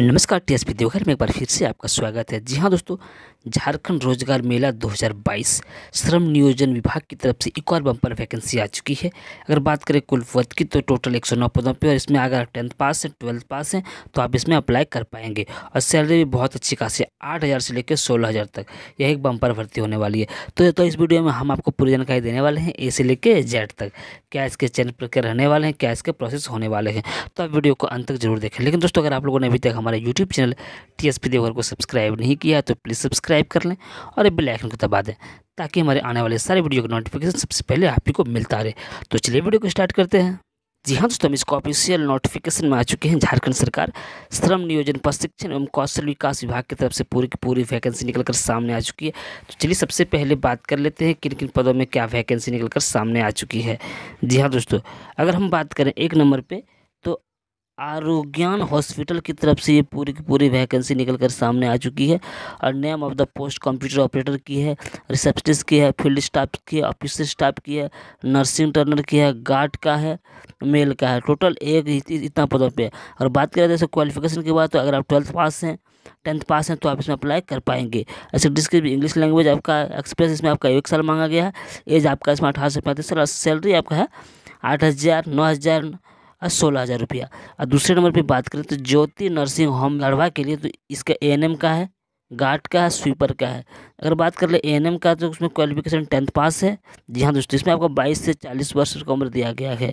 नमस्कार T S P Deoghar में एक बार फिर से आपका स्वागत है जी हाँ दोस्तों झारखंड रोजगार मेला 2022 श्रम नियोजन विभाग की तरफ से एक और बम्पर वैकेंसी आ चुकी है अगर बात करें कुल पद की तो टोटल 109 पदों पर और इसमें अगर टेंथ पास है ट्वेल्थ पास हैं तो आप इसमें अप्लाई कर पाएंगे और सैलरी भी बहुत अच्छी खासी आठ हज़ार से लेकर सोलह हज़ार तक यह एक बम्पर भर्ती होने वाली है तो, तो इस वीडियो में हम आपको पूरी जानकारी देने वाले हैं ए से लेकर जेड तक क्या इसके चैनल पर रहने वाले हैं क्या इसके प्रोसेस होने वाले हैं तो आप वीडियो को अंत तक जरूर देखें लेकिन दोस्तों अगर आप लोगों ने अभी तक हमारे YouTube channel T S P Deoghar को सब्सक्राइब नहीं किया है तो प्लीज़ सब्सक्राइब कर लें और बेल आइकन को दबा दें ताकि हमारे आने वाले सारे वीडियो का नोटिफिकेशन सबसे पहले आप ही को मिलता रहे तो चलिए वीडियो को स्टार्ट करते हैं जी हाँ दोस्तों हम इसको ऑफिशियल नोटिफिकेशन में आ चुके हैं झारखंड सरकार श्रम नियोजन प्रशिक्षण एवं कौशल विकास विभाग की तरफ से पूरी की पूरी वैकेंसी निकल कर सामने आ चुकी है तो चलिए सबसे पहले बात कर लेते हैं किन किन पदों में क्या वैकेंसी निकल कर सामने आ चुकी है जी हाँ दोस्तों अगर हम बात करें एक नंबर पर आरोग्यान हॉस्पिटल की तरफ से ये पूरी की पूरी वैकेंसी निकल कर सामने आ चुकी है और name of the post computer operator की है रिसेप्शनिस्ट की है फील्ड स्टाफ की है ऑफिस स्टाफ की है नर्सिंग टर्नर की है गार्ड का है मेल का है टोटल एक इतना पदों पे और बात करें जैसे क्वालिफिकेशन की बात तो अगर आप ट्वेल्थ पास हैं टेंथ पास हैं तो आप इसमें अप्लाई कर पाएंगे ऐसे डिस्क्रिप इंग्लिश लैंग्वेज आपका एक्सपीरियंस इसमें आपका एक साल मांगा गया है एज आपका इसमें अठारह से पैंतीस साल सैलरी आपका है आठ हज़ार नौ हज़ार हाँ, सोलह हज़ार रुपया और दूसरे नंबर पे बात करें तो ज्योति नर्सिंग होम लड़वा के लिए तो इसका ए एन एम का है गार्ड का है स्वीपर का है अगर बात कर ले एएनएम का तो उसमें क्वालिफिकेशन टेंथ पास है जी हाँ दोस्तों इसमें आपको 22 से 40 वर्ष का उम्र दिया गया है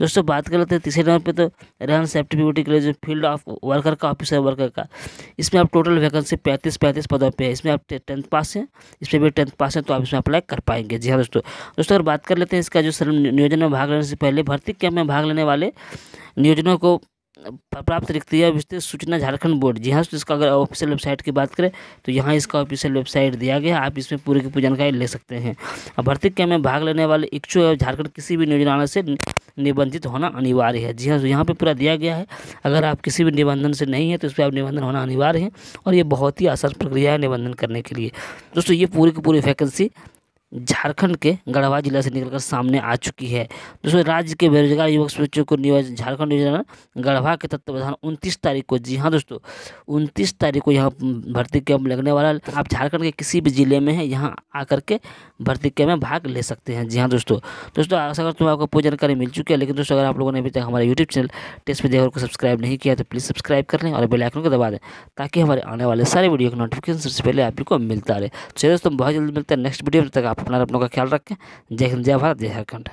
दोस्तों बात कर लेते हैं तीसरे नंबर पे तो रहन सेफ्टी ब्यूटी के लिए जो फील्ड ऑफ वर्कर का ऑफिसर वर्कर का इसमें आप टोटल वैकेंसी पैंतीस पैंतीस पदों पर है इसमें आप टेंथ पास हैं इसमें भी टेंथ पास हैं तो आप इसमें अप्लाई कर पाएंगे जी हाँ दोस्तों दोस्तों अगर बात कर लेते हैं इसका जो सर नियोजन में भाग लेने से पहले भर्ती कैंप में भाग लेने वाले नियोजनों को प्राप्त रिक्तिया विस्तृत सूचना झारखंड बोर्ड जी हाँ इसका अगर ऑफिशियल वेबसाइट की बात करें तो यहाँ इसका ऑफिशियल वेबसाइट दिया गया आप इसमें पूरी की पूरी जानकारी ले सकते हैं भर्ती कैम्प में भाग लेने वाले इच्छुक और झारखंड किसी भी निर्णय से निबंधित होना अनिवार्य है जी हाँ तो यहाँ पर पूरा दिया गया है अगर आप किसी भी निबंधन से नहीं है तो इस पर आप निबंधन होना अनिवार्य है और ये बहुत ही आसान प्रक्रिया है निबंधन करने के लिए दोस्तों ये पूरी की पूरी वैकेंसी झारखंड के गढ़वा जिला से निकलकर सामने आ चुकी है दोस्तों राज्य के बेरोजगार युवक बच्चों को नियोजन झारखंड योजना गढ़वा के तत्वावधान उनतीस तारीख को जी हाँ दोस्तों उनतीस तारीख को यहाँ भर्ती कैंप लगने वाला आप झारखंड के किसी भी ज़िले में है यहाँ आकर के भर्ती कैंप में भाग ले सकते हैं जी हाँ दोस्तों दोस्तों आशा करते हैं आपको पूरी जानकारी मिल चुकी है लेकिन दोस्तों अगर आप लोगों ने अभी तक हमारे यूट्यूब चैनल टेस्ट में देखकर को सब्सक्राइब नहीं किया तो प्लीज़ सब्सक्राइब कर लें और बेलाइकन को दबा दें ताकि हमारे आने वाले सारे वीडियो का नोटिफिकेशन सबसे पहले आप लोग को मिलता रहे तो चलिए दोस्तों बहुत जल्दी मिलता है नेक्स्ट वीडियो तक आप अपना अपनों का ख्याल रखें जय हिंद जय भारत जय झारखंड